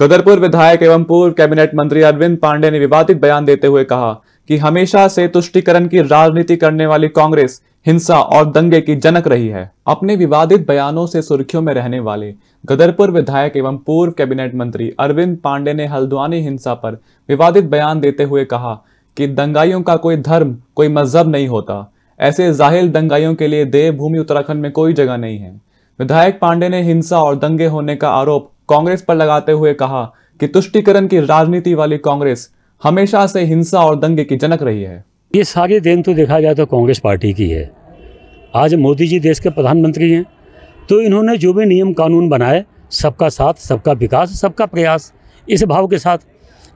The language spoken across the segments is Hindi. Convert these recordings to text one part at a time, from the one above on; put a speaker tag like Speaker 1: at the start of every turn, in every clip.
Speaker 1: गदरपुर विधायक एवं पूर्व कैबिनेट मंत्री अरविंद पांडे ने विवादित बयान देते हुए कहा कि हमेशा से तुष्टिकरण की राजनीति करने वाली कांग्रेस हिंसा और दंगे की जनक रही है अपने विवादित बयानों से सुर्खियों में रहने वाले गदरपुर विधायक एवं पूर्व कैबिनेट मंत्री अरविंद पांडे ने हल्द्वानी हिंसा पर विवादित बयान देते हुए कहा कि दंगाइयों का कोई धर्म कोई मजहब नहीं होता ऐसे जाहिर दंगाइयों के लिए देवभूमि उत्तराखंड में कोई जगह नहीं है विधायक पांडे ने हिंसा और दंगे होने का आरोप कांग्रेस पर लगाते हुए कहा कि तुष्टिकरण की राजनीति वाली कांग्रेस हमेशा से हिंसा और दंगे की जनक रही है
Speaker 2: ये सारी देन तो देखा जाए तो कांग्रेस पार्टी की है आज मोदी जी देश के प्रधानमंत्री हैं तो इन्होंने जो भी नियम कानून बनाए सबका साथ सबका विकास सबका प्रयास इस भाव के साथ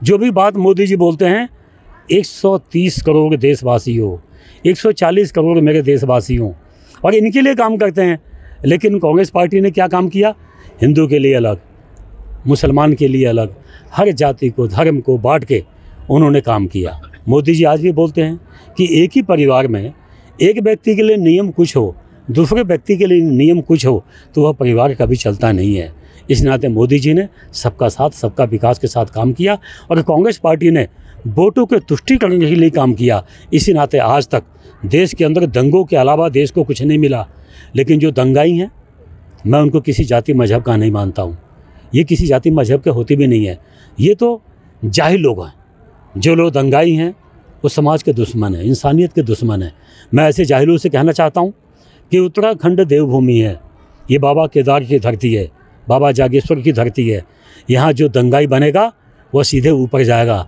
Speaker 2: जो भी बात मोदी जी बोलते हैं 130 करोड़ देशवासियों एक करोड़ मेरे देशवासियों और इनके लिए काम करते हैं लेकिन कांग्रेस पार्टी ने क्या काम किया हिंदू के लिए अलग मुसलमान के लिए अलग हर जाति को धर्म को बांट के उन्होंने काम किया मोदी जी आज भी बोलते हैं कि एक ही परिवार में एक व्यक्ति के लिए नियम कुछ हो दूसरे व्यक्ति के लिए नियम कुछ हो तो वह परिवार कभी चलता नहीं है इस नाते मोदी जी ने सबका साथ सबका विकास के साथ काम किया और कांग्रेस पार्टी ने वोटों के तुष्टिकरण के लिए काम किया इसी नाते आज तक देश के अंदर दंगों के अलावा देश को कुछ नहीं मिला लेकिन जो दंगाई हैं मैं उनको किसी जाति मजहब का नहीं मानता हूँ ये किसी जाति मजहब के होते भी नहीं है ये तो जाहिल लोग हैं जो लोग दंगाई हैं वो समाज के दुश्मन हैं इंसानियत के दुश्मन हैं मैं ऐसे जाहिलों से कहना चाहता हूँ कि उत्तराखंड देवभूमि है ये बाबा केदार की धरती है बाबा जागेश्वर की धरती है यहाँ जो दंगाई बनेगा वह सीधे ऊपर जाएगा